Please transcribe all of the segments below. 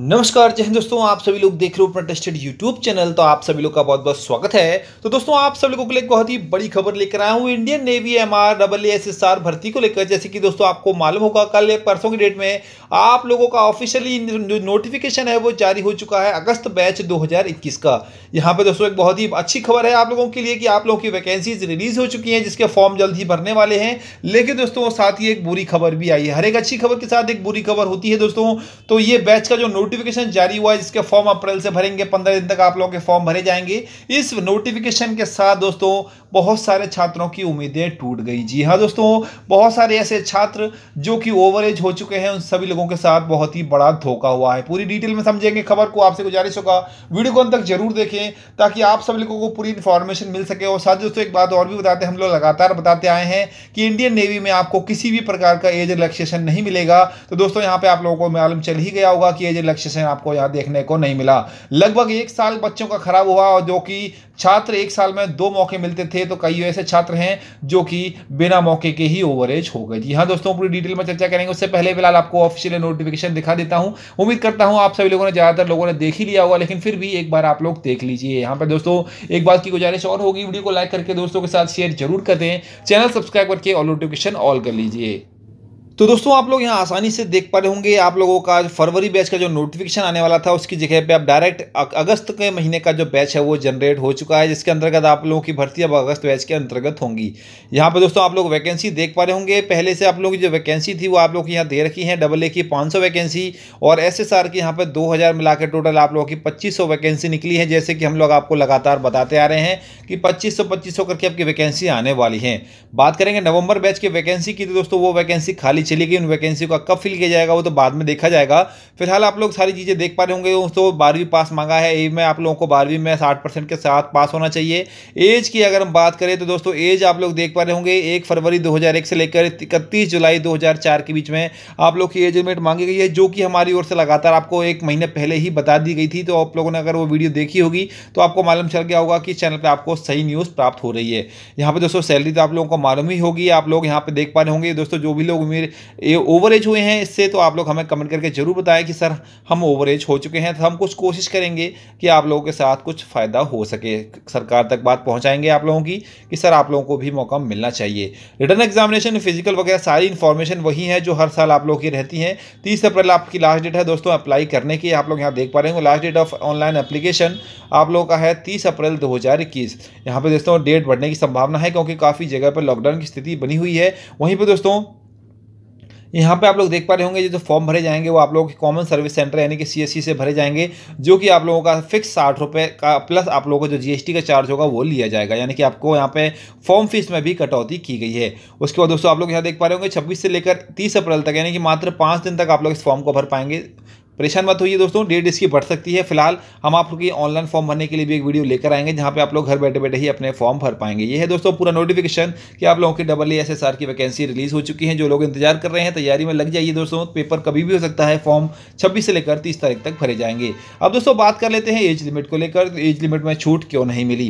नमस्कार जय हिंद दोस्तों आप सभी लोग देख रहे हो प्रोटेस्टेड यूट्यूब चैनल तो आप सभी लोग का बहुत बहुत स्वागत है तो दोस्तों आप सभी लोगों के लिए बहुत ही बड़ी खबर लेकर आया हूँ Indian navy M R double S S R भर्ती को लेकर जैसे कि दोस्तों आपको मालूम होगा कल परसों की डेट में आप लोगों का ऑफिशियली नोटिफिकेशन है वो जारी हो चुका है अगस्त बैच दो का यहाँ पर दोस्तों एक बहुत ही अच्छी खबर है आप लोगों के लिए कि आप लोगों की वैकेंसीज रिलीज हो चुकी हैं जिसके फॉर्म जल्द ही भरने वाले हैं लेकिन दोस्तों साथ ही एक बुरी खबर भी आई है हर एक अच्छी खबर के साथ एक बुरी खबर होती है दोस्तों तो ये बैच का जो नोट नोटिफिकेशन जारी हुआ है जिसके फॉर्म अप्रैल से भरेंगे पंद्रह दिन तक आप लोगों के फॉर्म भरे जाएंगे इस नोटिफिकेशन के साथ दोस्तों बहुत सारे छात्रों की उम्मीदें टूट गई जी हाँ दोस्तों बहुत सारे ऐसे छात्र जो कि ओवर एज हो चुके हैं उन सभी लोगों के साथ बहुत ही बड़ा धोखा हुआ है पूरी डिटेल में समझेंगे खबर को आपसे गुजारिश होगा वीडियो को अंत तक जरूर देखें ताकि आप सभी लोगों को पूरी इन्फॉर्मेशन मिल सके और साथ दोस्तों एक बात और भी बताते हैं हम लोग लगातार बताते आए हैं कि इंडियन नेवी में आपको किसी भी प्रकार का एज रिलैक्सेशन नहीं मिलेगा तो दोस्तों यहाँ पे आप लोगों को मालूम चल ही गया होगा कि एज रिलैक्स लक्ष्य सेन आपको यहाँ देखने को नहीं मिला लगभग एक साल बच्चों का खराब हुआ और जो कि छात्र एक साल में दो मौके मिलते थे तो कई ऐसे छात्र हैं जो कि बिना मौके के ही ओवरेज हो गए जी हाँ दोस्तों पूरी डिटेल में चर्चा करेंगे उससे पहले फिलहाल आपको ऑफिशियल नोटिफिकेशन दिखा देता हूँ उम्मीद करता हूँ आप सभी लोगों ने ज़्यादातर लोगों ने देख ही लिया होगा लेकिन फिर भी एक बार आप लोग देख लीजिए यहाँ पर दोस्तों एक बात की गुजारिश और होगी वीडियो को लाइक करके दोस्तों के साथ शेयर जरूर कर दें चैनल सब्सक्राइब करके और नोटिफिकेशन ऑल कर लीजिए तो दोस्तों आप लोग यहाँ आसानी से देख पा रहे होंगे आप लोगों का फरवरी बैच का जो नोटिफिकेशन आने वाला था उसकी जगह पे अब डायरेक्ट अगस्त के महीने का जो बैच है वो जनरेट हो चुका है जिसके अंतर्गत आप लोगों की भर्ती अब अगस्त बैच के अंतर्गत होंगी यहाँ पर दोस्तों आप लोग वैकेंसी देख पा रहे होंगे पहले से आप लोगों की जो वैकेंसी थी वो आप लोग यहाँ दे रखी है डबल ए की पाँच वैकेंसी और एस एस की यहाँ पर दो मिला के टोटल आप लोगों की पच्चीस वैकेंसी निकली है जैसे कि हम लोग आपको लगातार बताते आ रहे हैं कि पच्चीस सौ करके आपकी वैकेंसी आने वाली है बात करेंगे नवंबर बैच की वैकेंसी की तो दोस्तों वो वैकेंसी खाली चली गई उन वैकेंसी का कब फिल किया जाएगा वो तो बाद में देखा जाएगा फिलहाल आप लोग सारी चीज़ें देख पा रहे होंगे तो बारहवीं पास मांगा है एम में आप लोगों को बारहवीं में साठ परसेंट के साथ पास होना चाहिए एज की अगर हम बात करें तो दोस्तों एज आप लोग देख पा रहे होंगे एक फरवरी दो से लेकर इकतीस जुलाई दो के बीच में आप लोग की एज लिमिट मांगी गई है जो कि हमारी ओर से लगातार आपको एक महीने पहले ही बता दी गई थी तो आप लोगों ने अगर वो वीडियो देखी होगी तो आपको मालूम चल गया होगा कि चैनल पर आपको सही न्यूज़ प्राप्त हो रही है यहाँ पर दोस्तों सैलरी तो आप लोगों को मालूम ही होगी आप लोग यहाँ पे देख पा रहे होंगे दोस्तों जो भी लोग मेरे ये एज हुए हैं इससे तो आप लोग हमें कमेंट करके ज़रूर बताएं कि सर हम ओवर एज हो चुके हैं तो हम कुछ कोशिश करेंगे कि आप लोगों के साथ कुछ फ़ायदा हो सके सरकार तक बात पहुंचाएंगे आप लोगों की कि सर आप लोगों को भी मौका मिलना चाहिए रिटर्न एग्जामिनेशन फिजिकल वगैरह सारी इन्फॉर्मेशन वही है जो हर साल आप लोगों की रहती है तीस अप्रैल आपकी लास्ट डेट है दोस्तों अप्लाई करने की आप लोग यहाँ देख पा रहे हो last date of online application आप लोगों का है तीस अप्रैल दो हज़ार इक्कीस यहाँ पर दोस्तों डेट बढ़ने की संभावना है क्योंकि काफ़ी जगह पर लॉकडाउन की स्थिति बनी हुई है वहीं पर दोस्तों यहाँ पे आप लोग देख पा रहे होंगे ये जो फॉर्म भरे जाएंगे वो आप लोगों के कॉमन सर्विस सेंटर यानी कि सीएससी से भरे जाएंगे जो कि आप लोगों का फिक्स साठ रुपये का प्लस आप लोगों का जो जीएसटी का चार्ज होगा वो लिया जाएगा यानी कि आपको यहाँ पे फॉर्म फीस में भी कटौती की गई है उसके बाद दोस्तों आप लोग यहाँ देख पा रहे होंगे छब्बीस से लेकर तीस अप्रैल तक यानी कि मात्र पाँच दिन तक आप लोग इस फॉर्म को भर पाएंगे परेशान मत होइए दोस्तों डेट इसकी बढ़ सकती है फिलहाल हम आप लोग ऑनलाइन फॉर्म भरने के लिए भी एक वीडियो लेकर आएंगे जहाँ पे आप लोग घर बैठे बैठे ही अपने फॉर्म भर पाएंगे ये है दोस्तों पूरा नोटिफिकेशन कि आप लोगों की डबल एस एस आर की वैकेंसी रिलीज हो चुकी है जो लोग इंतजार कर रहे हैं तैयारी में लग जाइए दोस्तों पेपर कभी भी हो सकता है फॉर्म छब्बीस से लेकर तीस तारीख तक भरे जाएंगे अब दोस्तों बात कर लेते हैं एज लिमिट को लेकर एज लिमिट में छूट क्यों नहीं मिली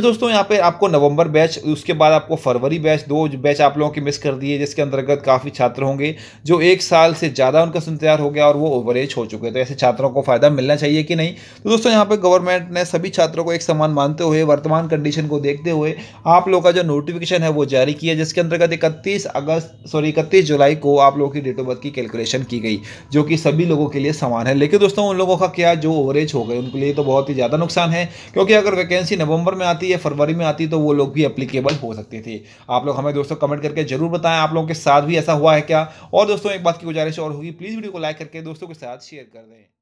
दोस्तों यहाँ पे आपको नवंबर बैच उसके बाद आपको फरवरी बैच दो बैच आप लोगों के मिस कर दिए जिसके अंतर्गत काफ़ी छात्र होंगे जो एक साल से ज़्यादा उनका इंतजार हो गया और वो ओवरेज हो चुके हैं तो ऐसे छात्रों को फ़ायदा मिलना चाहिए कि नहीं तो दोस्तों यहाँ पर गवर्नमेंट ने सभी छात्रों को एक समान मानते हुए वर्तमान कंडीशन को देखते हुए आप लोगों का जो नोटिफिकेशन है वो जारी किया जिसके अंतर्गत इकतीस अगस्त सॉरी इकतीस जुलाई को आप लोगों की डेट ऑफ बर्थ की कैलकुलेशन की गई जो कि सभी लोगों के लिए समान है लेकिन दोस्तों उन लोगों का क्या जो ओवरेज हो गए उनके लिए तो बहुत ही ज़्यादा नुकसान है क्योंकि अगर वैकेंसी नवंबर में आती है फरवरी में आती तो वो लोग भी अप्लीकेबल हो सकते थे आप लोग हमें दोस्तों कमेंट करके जरूर बताएं आप लोगों के साथ भी ऐसा हुआ है क्या और दोस्तों एक बात की गुजारिश और होगी प्लीज़ वीडियो को लाइक करके दोस्तों के साथ शेयर कर दें